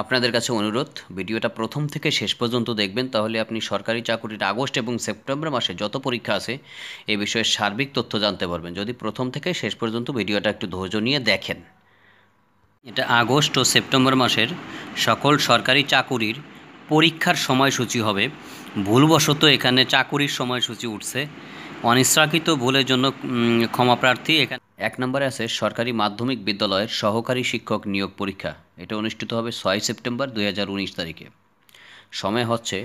আপনাদের কাছে অনুরোধ ভিডিওটা প্রথম থেকে শেষ পর্যন্ত দেখবেন তাহলে আপনি সরকারি চাকরির আগস্ট এবং সেপ্টেম্বর মাসে যত পরীক্ষা আছে এ বিষয়ে সার্বিক তথ্য জানতে পারবেন যদি প্রথম থেকে শেষ পর্যন্ত ভিডিওটা একটু ধৈর্য নিয়ে দেখেন এটা আগস্ট ও সেপ্টেম্বর মাসের সকল সরকারি চাকুরির পরীক্ষার সময়সূচি হবে ভুলবশত এখানে চাকুরির সময়সূচি উঠছে অনিশ্রাকৃত ভুলের জন্য ক্ষমাপ্রার্থী এখানে এক নম্বরে আছে সরকারি মাধ্যমিক বিদ্যালয়ের সহকারী শিক্ষক নিয়োগ পরীক্ষা এটা অনুষ্ঠিত হবে ছয় সেপ্টেম্বর দুই তারিখে সময় হচ্ছে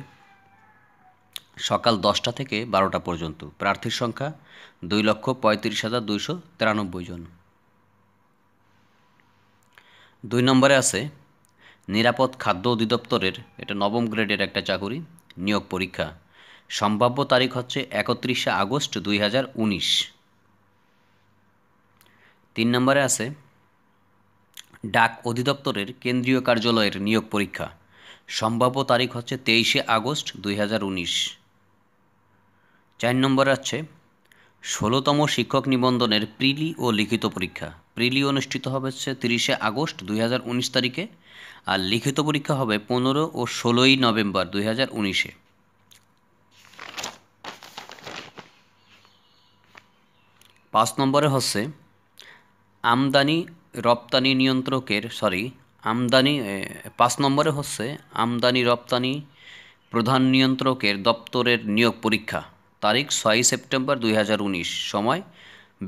সকাল দশটা থেকে বারোটা পর্যন্ত প্রার্থীর সংখ্যা দুই লক্ষ পঁয়ত্রিশ হাজার দুইশো তিরানব্বই জন দুই নম্বরে আছে নিরাপদ খাদ্য অধিদপ্তরের এটা নবম গ্রেডের একটা চাকুরি নিয়োগ পরীক্ষা সম্ভাব্য তারিখ হচ্ছে একত্রিশে আগস্ট দুই হাজার উনিশ তিন নম্বরে আছে ডাক অধিদপ্তরের কেন্দ্রীয় কার্যালয়ের নিয়োগ পরীক্ষা সম্ভাব্য তারিখ হচ্ছে তেইশে আগস্ট দুই চার নম্বরে আছে ষোলোতম শিক্ষক নিবন্ধনের প্রিলি ও লিখিত পরীক্ষা প্রিলি অনুষ্ঠিত হবে হচ্ছে তিরিশে আগস্ট দুই তারিখে আর লিখিত পরীক্ষা হবে পনেরো ও ষোলোই নভেম্বর দুই হাজার উনিশে পাঁচ নম্বরে হচ্ছে আমদানি রপ্তানি নিয়ন্ত্রকের সরি আমদানি পাঁচ নম্বরে হচ্ছে আমদানি রপ্তানি প্রধান নিয়ন্ত্রকের দপ্তরের নিয়োগ পরীক্ষা তারিখ ছয়ই সেপ্টেম্বর দুই সময়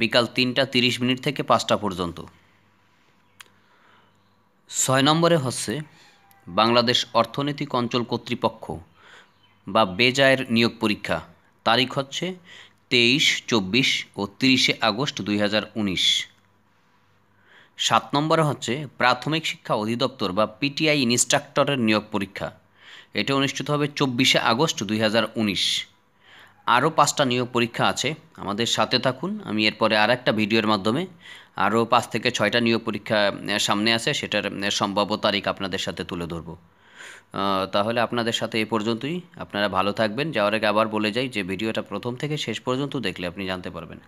বিকাল তিনটা তিরিশ মিনিট থেকে পাঁচটা পর্যন্ত ছয় নম্বরে হচ্ছে বাংলাদেশ অর্থনৈতিক অঞ্চল কর্তৃপক্ষ বা বেজায়ের নিয়োগ পরীক্ষা তারিখ হচ্ছে তেইশ চব্বিশ ও তিরিশে আগস্ট দুই সাত নম্বরে হচ্ছে প্রাথমিক শিক্ষা অধিদপ্তর বা পিটিআই ইনস্ট্রাক্টরের নিয়োগ পরীক্ষা এটা অনুষ্ঠিত হবে চব্বিশে আগস্ট দুই আরও পাঁচটা নিয়োগ পরীক্ষা আছে আমাদের সাথে থাকুন আমি এরপরে আর একটা ভিডিওর মাধ্যমে আরও পাঁচ থেকে ছয়টা নিয়োগ পরীক্ষা সামনে আছে সেটার সম্ভাব্য তারিখ আপনাদের সাথে তুলে ধরব তাহলে আপনাদের সাথে এ পর্যন্তই আপনারা ভালো থাকবেন যাওয়ার আগে আবার বলে যাই যে ভিডিওটা প্রথম থেকে শেষ পর্যন্ত দেখলে আপনি জানতে পারবেন